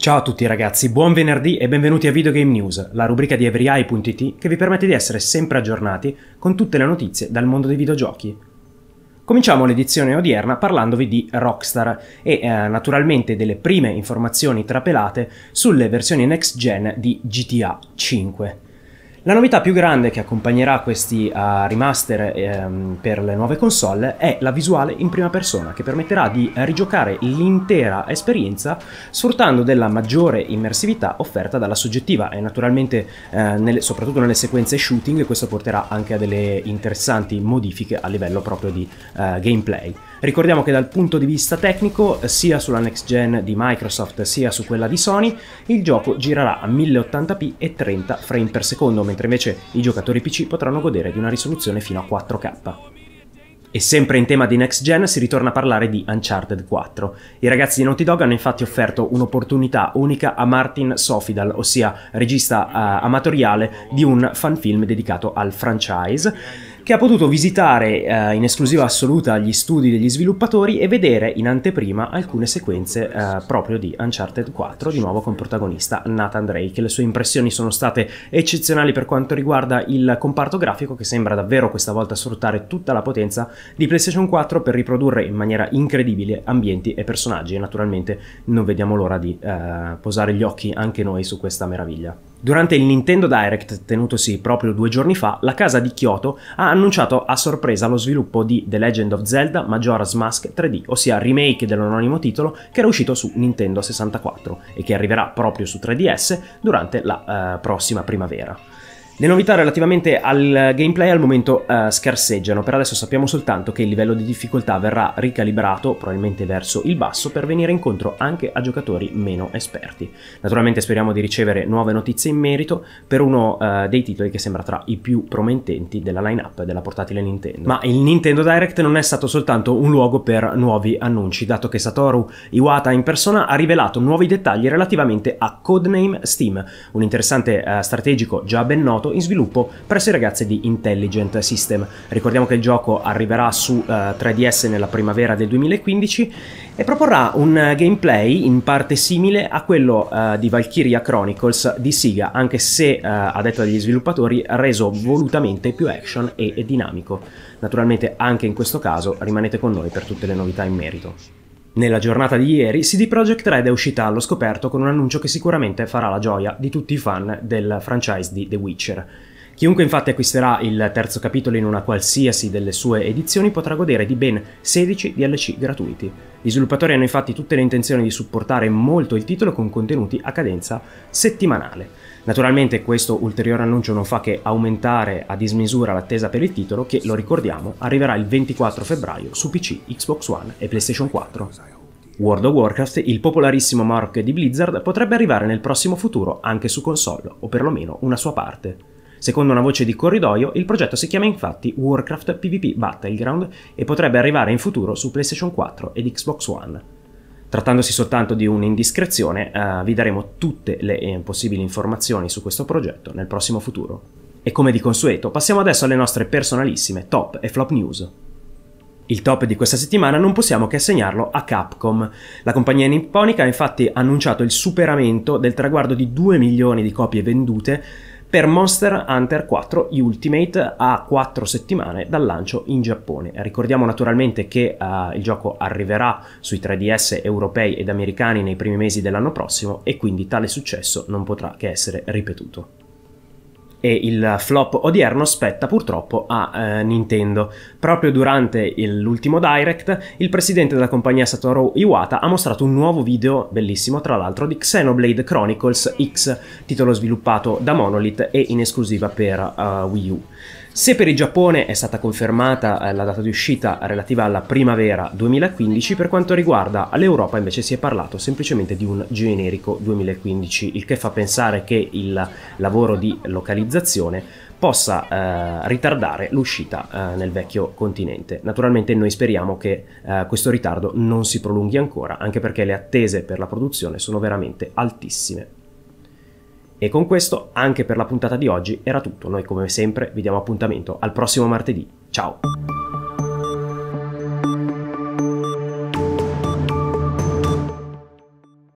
Ciao a tutti ragazzi, buon venerdì e benvenuti a Videogame News, la rubrica di everyeye.it che vi permette di essere sempre aggiornati con tutte le notizie dal mondo dei videogiochi. Cominciamo l'edizione odierna parlandovi di Rockstar e eh, naturalmente delle prime informazioni trapelate sulle versioni next gen di GTA 5. La novità più grande che accompagnerà questi uh, remaster ehm, per le nuove console è la visuale in prima persona che permetterà di rigiocare l'intera esperienza sfruttando della maggiore immersività offerta dalla soggettiva e naturalmente eh, nelle, soprattutto nelle sequenze shooting questo porterà anche a delle interessanti modifiche a livello proprio di eh, gameplay. Ricordiamo che dal punto di vista tecnico, sia sulla next gen di Microsoft sia su quella di Sony, il gioco girerà a 1080p e 30 frame per secondo, mentre invece i giocatori PC potranno godere di una risoluzione fino a 4K. E sempre in tema di next gen si ritorna a parlare di Uncharted 4. I ragazzi di Naughty Dog hanno infatti offerto un'opportunità unica a Martin Sofidal, ossia regista uh, amatoriale di un fanfilm dedicato al franchise che ha potuto visitare eh, in esclusiva assoluta gli studi degli sviluppatori e vedere in anteprima alcune sequenze eh, proprio di Uncharted 4, di nuovo con protagonista Nathan Drake. Le sue impressioni sono state eccezionali per quanto riguarda il comparto grafico che sembra davvero questa volta sfruttare tutta la potenza di PlayStation 4 per riprodurre in maniera incredibile ambienti e personaggi e naturalmente non vediamo l'ora di eh, posare gli occhi anche noi su questa meraviglia. Durante il Nintendo Direct tenutosi proprio due giorni fa, la casa di Kyoto ha annunciato a sorpresa lo sviluppo di The Legend of Zelda Majora's Mask 3D, ossia remake dell'anonimo titolo che era uscito su Nintendo 64 e che arriverà proprio su 3DS durante la eh, prossima primavera. Le novità relativamente al gameplay al momento eh, scarseggiano, per adesso sappiamo soltanto che il livello di difficoltà verrà ricalibrato, probabilmente verso il basso, per venire incontro anche a giocatori meno esperti. Naturalmente speriamo di ricevere nuove notizie in merito per uno eh, dei titoli che sembra tra i più promettenti della line-up della portatile Nintendo. Ma il Nintendo Direct non è stato soltanto un luogo per nuovi annunci, dato che Satoru Iwata in persona ha rivelato nuovi dettagli relativamente a Codename Steam, un interessante eh, strategico già ben noto stato in sviluppo presso i ragazzi di Intelligent System. Ricordiamo che il gioco arriverà su uh, 3DS nella primavera del 2015 e proporrà un uh, gameplay in parte simile a quello uh, di Valkyria Chronicles di Sega, anche se, a detta degli sviluppatori, reso volutamente più action e, e dinamico. Naturalmente anche in questo caso rimanete con noi per tutte le novità in merito. Nella giornata di ieri CD Projekt Red è uscita allo scoperto con un annuncio che sicuramente farà la gioia di tutti i fan del franchise di The Witcher. Chiunque infatti acquisterà il terzo capitolo in una qualsiasi delle sue edizioni potrà godere di ben 16 DLC gratuiti. Gli sviluppatori hanno infatti tutte le intenzioni di supportare molto il titolo con contenuti a cadenza settimanale. Naturalmente questo ulteriore annuncio non fa che aumentare a dismisura l'attesa per il titolo che, lo ricordiamo, arriverà il 24 febbraio su PC, Xbox One e PlayStation 4. World of Warcraft, il popolarissimo mark di Blizzard, potrebbe arrivare nel prossimo futuro anche su console, o perlomeno una sua parte. Secondo una voce di corridoio, il progetto si chiama infatti Warcraft PvP Battleground e potrebbe arrivare in futuro su PlayStation 4 ed Xbox One. Trattandosi soltanto di un'indiscrezione, eh, vi daremo tutte le eh, possibili informazioni su questo progetto nel prossimo futuro. E come di consueto, passiamo adesso alle nostre personalissime top e flop news. Il top di questa settimana non possiamo che assegnarlo a Capcom. La compagnia nipponica ha infatti annunciato il superamento del traguardo di 2 milioni di copie vendute per Monster Hunter 4 Ultimate a 4 settimane dal lancio in Giappone. Ricordiamo naturalmente che uh, il gioco arriverà sui 3DS europei ed americani nei primi mesi dell'anno prossimo e quindi tale successo non potrà che essere ripetuto e il flop odierno spetta purtroppo a eh, Nintendo. Proprio durante il, l'ultimo direct, il presidente della compagnia Satoru Iwata ha mostrato un nuovo video bellissimo, tra l'altro, di Xenoblade Chronicles X, titolo sviluppato da Monolith e in esclusiva per uh, Wii U. Se per il Giappone è stata confermata eh, la data di uscita relativa alla primavera 2015, per quanto riguarda l'Europa invece si è parlato semplicemente di un generico 2015, il che fa pensare che il lavoro di localizzazione possa eh, ritardare l'uscita eh, nel vecchio continente. Naturalmente noi speriamo che eh, questo ritardo non si prolunghi ancora, anche perché le attese per la produzione sono veramente altissime. E con questo anche per la puntata di oggi era tutto, noi come sempre vi diamo appuntamento al prossimo martedì, ciao!